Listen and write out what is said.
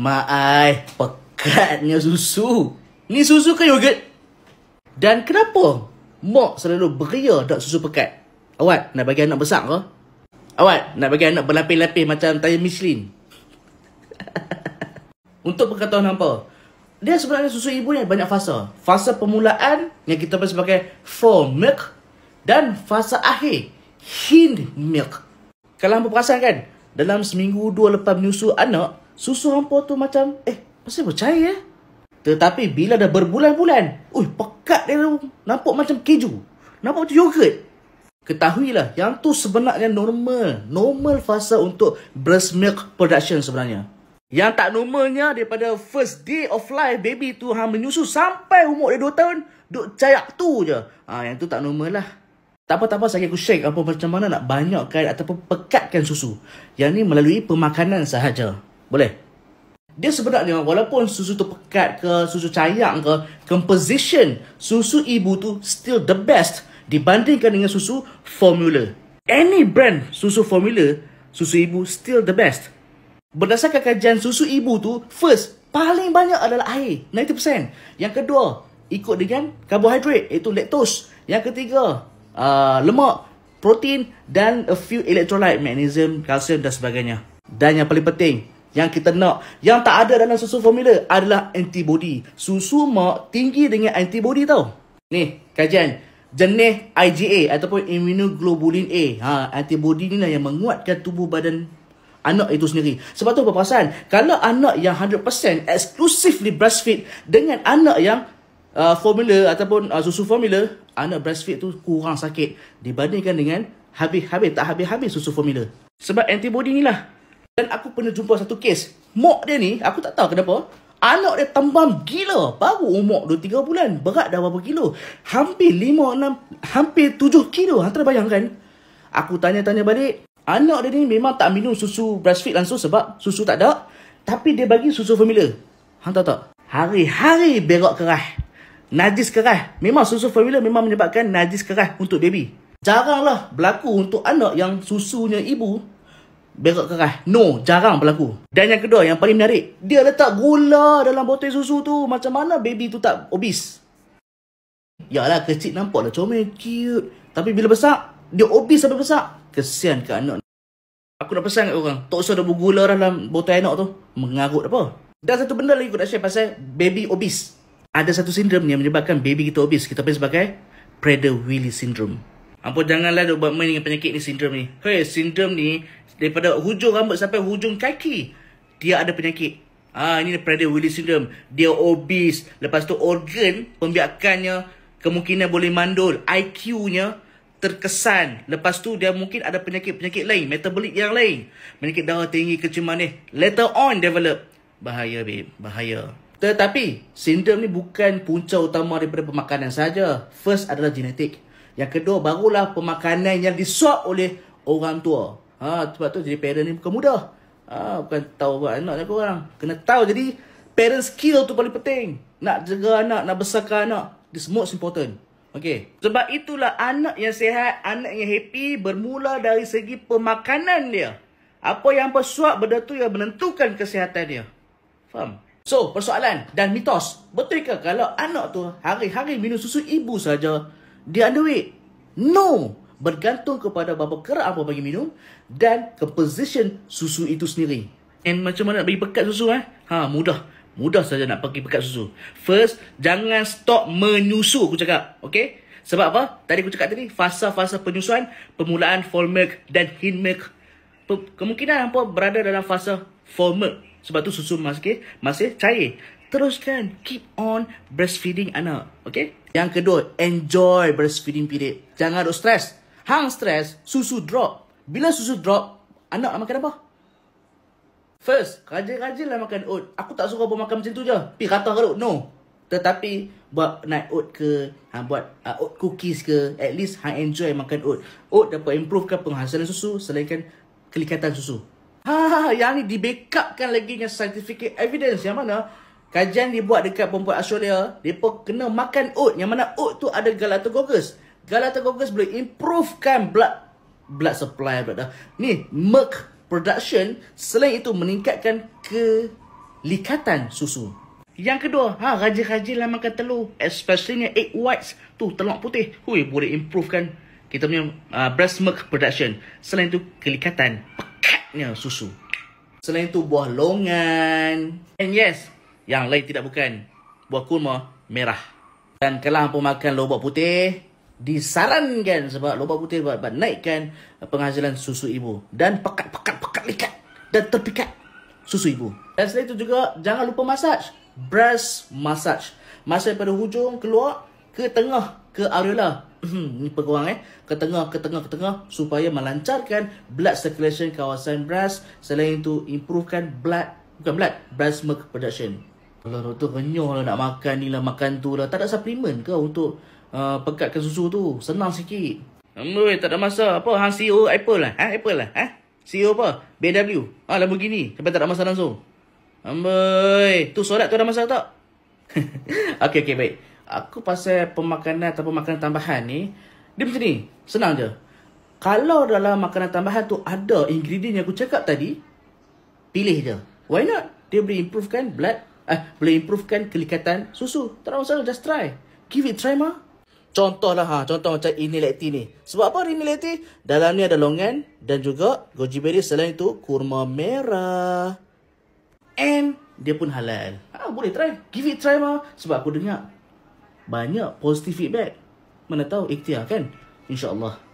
Maai, pekatnya susu. Ni susu ke yogurt? Dan kenapa mak selalu beria tak susu pekat? Awak nak bagi anak besar ke? Awak nak bagi anak berlapis-lapis macam tayar Michelin? Untuk perkataan apa? Dia sebenarnya susu ibu ni banyak fasa. Fasa permulaan yang kita panggil sebagai full milk dan fasa akhir hind milk. Kalau hampa perasan kan, dalam seminggu dua lepas menyusu anak, susu hampa tu macam, eh, masih percaya. eh? Tetapi bila dah berbulan-bulan, ui, pekat dia tu, nampak macam keju, nampak macam yogurt. Ketahuilah, yang tu sebenarnya normal, normal fasa untuk breast milk production sebenarnya. Yang tak normalnya daripada first day of life baby tu hang menyusu sampai umur dia 2 tahun duk cayak tu je. Ah ha, yang tu tak normal lah. Tak apa-tak apa, saya aku shake apa macam mana nak banyakkan ataupun pekatkan susu. Yang ni melalui pemakanan sahaja. Boleh? Dia sebenarnya walaupun susu tu pekat ke, susu cayang ke, composition susu ibu tu still the best dibandingkan dengan susu formula. Any brand susu formula, susu ibu still the best. Berdasarkan kajian susu ibu tu, first, paling banyak adalah air, 90%. Yang kedua, ikut dengan karbohidrat, iaitu lactose. Yang ketiga, uh, lemak, protein dan a few electrolyte, magnesium, kalsium dan sebagainya. Dan yang paling penting, yang kita nak, yang tak ada dalam susu formula adalah antibody. Susu mak tinggi dengan antibody tau. Ni, kajian. Jenis IgA ataupun immunoglobulin A. Ha, antibody ni lah yang menguatkan tubuh badan anak itu sendiri. Sebab tu berpasan, kalau anak yang 100% exclusively breastfeed dengan anak yang uh, formula ataupun uh, susu formula, anak breastfeed tu kurang sakit dibandingkan dengan habis-habis tak habis-habis susu formula. Sebab antibody ni lah. Dan aku pernah jumpa satu kes. Mok dia ni, aku tak tahu kenapa. Anak dia tembam gila. Baru umur dua tiga bulan. Berat dah berapa kilo. Hampir lima enam hampir tujuh kilo. Hantar bayangkan. Aku tanya-tanya balik. Anak dia ni memang tak minum susu breastfeed langsung sebab susu tak ada. Tapi dia bagi susu formula. Hantar tak? Hari-hari berok kerah najis kerah. Memang susu formula memang menyebabkan najis kerah untuk baby. Jaranglah berlaku untuk anak yang susunya ibu berak kerah. No, jarang berlaku. Dan yang kedua, yang paling menarik, dia letak gula dalam botol susu tu. Macam mana baby tu tak obes? lah, kecil nampak lah comel, cute. Tapi bila besar, dia obes sampai besar. Kesian ke anak ni. Aku nak pesan kat orang, tak usah ada gula dalam botol anak tu. Mengarut apa? Dan satu benda lagi aku nak share pasal baby obese ada satu sindrom yang menyebabkan baby kita obes. Kita panggil sebagai Prader-Willi Syndrome. Ampun janganlah duk buat main dengan penyakit ni sindrom ni. Hei, sindrom ni daripada hujung rambut sampai hujung kaki. Dia ada penyakit. Ah ini Prader-Willi Syndrome. Dia obes. Lepas tu organ pembiakannya kemungkinan boleh mandul. IQ-nya terkesan. Lepas tu dia mungkin ada penyakit-penyakit lain. Metabolik yang lain. Penyakit darah tinggi kecil manis. Later on develop. Bahaya babe. Bahaya. Tetapi, sindrom ni bukan punca utama daripada pemakanan saja. First adalah genetik. Yang kedua, barulah pemakanan yang disuap oleh orang tua. Ha, sebab tu jadi parent ni bukan mudah. Ha, bukan tahu buat anak lah korang. Kena tahu jadi parent skill tu paling penting. Nak jaga anak, nak besarkan anak. This most important. Okay. Sebab itulah anak yang sihat, anak yang happy bermula dari segi pemakanan dia. Apa yang bersuap benda tu yang menentukan kesihatan dia. Faham? So, persoalan dan mitos. Betul ke kalau anak tu hari-hari minum susu ibu saja dia underweight? No! Bergantung kepada berapa kerak apa bagi minum dan composition susu itu sendiri. And macam mana nak bagi pekat susu eh? Ha, mudah. Mudah saja nak bagi pekat susu. First, jangan stop menyusu aku cakap. Okay? Sebab apa? Tadi aku cakap tadi, fasa-fasa penyusuan, permulaan full milk dan hind milk. kemungkinan apa berada dalam fasa full milk. Sebab tu susu masih, masih cair. Teruskan. Keep on breastfeeding anak. Okay? Yang kedua, enjoy breastfeeding period. Jangan ada stres. Hang stres, susu drop. Bila susu drop, anak nak makan apa? First, rajin lah makan oat. Aku tak suka buat makan macam tu je. Pi kata kalau no. Tetapi buat naik oat ke, ha, buat uh, oat cookies ke, at least hang enjoy makan oat. Oat dapat improvekan penghasilan susu selain kelihatan susu. Ha, ha, ha, yang ni di-backupkan lagi dengan scientific evidence yang mana kajian dibuat dekat perempuan Australia, mereka kena makan oat yang mana oat tu ada galactococcus. Galactococcus boleh improvekan blood blood supply pula dah. Ni, milk production selain itu meningkatkan kelikatan susu. Yang kedua, ha, rajin-rajinlah makan telur. Especially egg whites. Tu, telur putih. Hui, boleh improvekan kita punya uh, breast milk production. Selain itu, kelikatan. Pek ni susu. Selain itu buah longan. And yes, yang lain tidak bukan buah kurma merah. Dan kalau hampa makan lobak putih, disarankan sebab lobak putih buat, buat naikkan penghasilan susu ibu. Dan pekat-pekat-pekat likat dan terpikat susu ibu. Dan selain itu juga, jangan lupa massage. Breast massage. Masa daripada hujung keluar, ke tengah ke areola hmm, ni pegang eh ke tengah ke tengah ke tengah supaya melancarkan blood circulation kawasan breast selain itu improvekan blood bukan blood breast milk production kalau doktor renyah lah nak makan ni lah makan tu lah tak ada suplemen ke untuk uh, pekatkan susu tu senang sikit Amboi, tak ada masa. Apa? Hang CEO Apple lah. Ha? Apple lah. Ha? CEO apa? BMW. Ah, ha, Lamborghini. Sampai tak ada masa langsung. Amboi. Tu solat tu ada masa tak? okay, okay, baik aku pasal pemakanan ataupun makanan tambahan ni, dia macam ni, senang je. Kalau dalam makanan tambahan tu ada ingredient yang aku cakap tadi, pilih je. Why not? Dia boleh improvekan blood, eh, boleh improvekan kelikatan susu. Tak ada masalah, just try. Give it try, ma. lah ha, contoh macam ini inilekti ni. Sebab apa ini inilekti? Dalam ni ada longan dan juga goji berry selain itu kurma merah. And dia pun halal. Ah ha, boleh try. Give it try mah. Sebab aku dengar banyak positive feedback. Mana tahu ikhtiar kan? InsyaAllah.